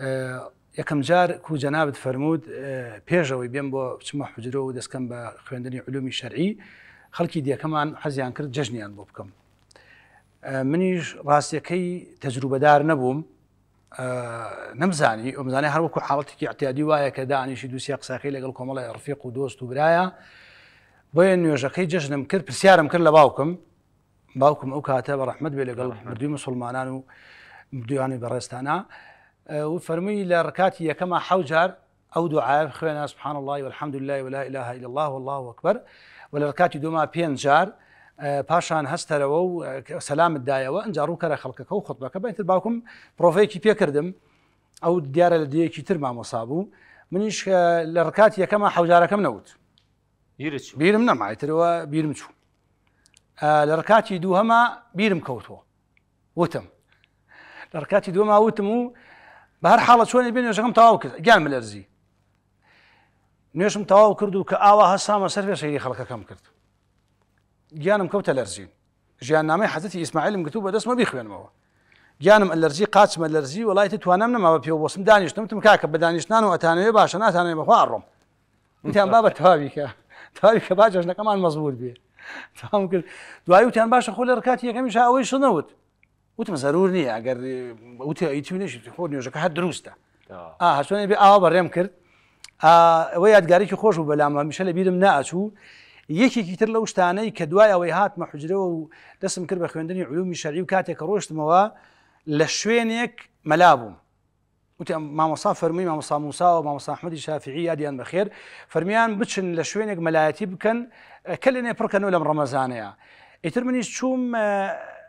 یەکەم جار کو جەنابەت فەرموود پێشەوەی بێم بۆ چمە حجرۆ و دەستکەم بە خوێندنی علومی شەرعی خەڵکی دیەکەمان حەزیان کرد جەژنیان بۆ بکەم منیش ڕاستیەکەی تەجروبەدار نەبووم نەمزانی ئەمزانانی هەروەکو حڵەتێکی احتیادی وایە کە دانیشی دووسیا قساکەی لەگەڵ کۆمەڵی ڕفیق و دۆست و برایە بۆیە نوێژەکەی جەژنم کرد پرسیارم کرد لە باوکم باوکم ئەو کاتە بە ڕحمد بێ لەگەڵ مردوی مسلمانان و دویانی بەڕێستانە آه، وفرمي لركاتي كما حوجر او دعاء خوينا سبحان الله والحمد لله ولا اله الا الله والله اكبر ولركاتي دوما بين جار آه، باشان هەستەرەوە آه، سلام سەسلام وان جارو كره خلقك خەڵکەکە نعم، و خۆتبەکە بروفي كي بيكردم او ديار الدي كي لە دیەکی تر مامۆسا بوو منیش لە ڕکات یەکەمە حەوجارەکەم نەوت بیرم نەمایترەوە بیرم چوو لە ڕکاتی دوو هەما بیرم کەوتەوە وتم لركاتي دوما وتمو بە هەر حاڵە چۆنی بێ نوێژەکەم تەواو کرد گیان ملەرزی نوێشم تەواو کرد و کە ئاوا هەسامە سەر شەری خەڵکەکەم کرد گیانم کەوتە لەرزیین ژیان نامی حەزتی ئیسماعیلم گوتو بە دەستمە بیخوێنمەوە گیانم ئەلەرزی قاچمە لەرزی وڵایەتی توانم نەماوە پێ بۆسم دانیشتم تم کاکە بە دانیشتان و ئەتانەوێ باشە ناتانێ بەخوا ڕۆم وتیان با بە تەواویکە تاوی کە باجەژنەکەمان مەزبور بێ تام کرد دوای وتیان خول خۆ يا كم شاء ئەوەی شنەوت وتم وتمە زەرور نییە ئەگەر وتی ئەیتی نێشی خۆ نوێژەکە هە دروستە هەستێن بێ ئاوا بەڕێم کرد ئەوە یادگارێکی خۆش و بەلامەمیشە لە بیرم ناچوو یەکێکی تر لەو شتانەی کە دوای ئەوەی هاتمە محجره و دەستم کرد بە علوم علومی و کاتێک کە ڕۆشتمەوە لە شوێنێک مەلا بووم وتی مامەسا ما مصا موسا و مامەسا حمەدی شافعی یادیان بەخێر فەرمیان بچن لە شوێنێک مەلایەتی بکەن کە لێنێ پڕکەنەوە لەم ڕەمەزانەیە ئیتر منیش چووم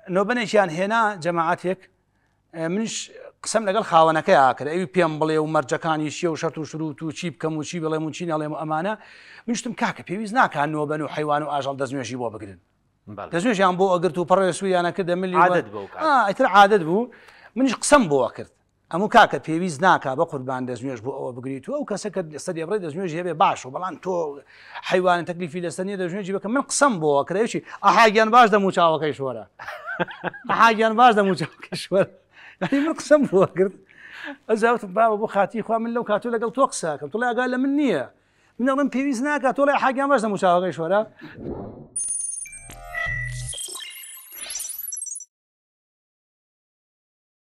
نۆبنێکیان هنا جماعتك منش قسم لەگەڵ خاوەنەکەی ئاکرد ئەوی أيوه، پێم بڵێ و مەرجەکانی شیە و شەر و شروع و چی بکەم و چی بڵێ و چین ئەڵێم ئەمانە منشتم کاکە پێویست ناکان نوبەن و حیوان و بو دەستنوێژی بۆ بگرن دەستێژیان بۆ ئەگرت و پڕێ سویانەکرد آه ئەتر عدد بو منش قسم بۆوە کرد ئەموو کاکە پێویست ناکا بە قوربان دەستنوێژ بو ئەوە بگریت أو كسك کەسەکە سەری بڕێ دەستنوێژ هەبێ باش وبلان تو حيوان تكليفي لسنية لەسەنی دەژنێژی بکە من قسم بۆوە کرێکی ئاهاگیان أيوه باش دەموچاوەکەی شوەرە. حاجان باز دمو يعني من قسم بووە کرد ئەزاوت بابە بۆ خاتی خوا من كاتولا قلت وقسا قلت قسە قال تۆڵی من نية من نییە منەڵم پێویست ناکات تۆڵی حاگیان باش دەمو چاوەکەی شوەرە.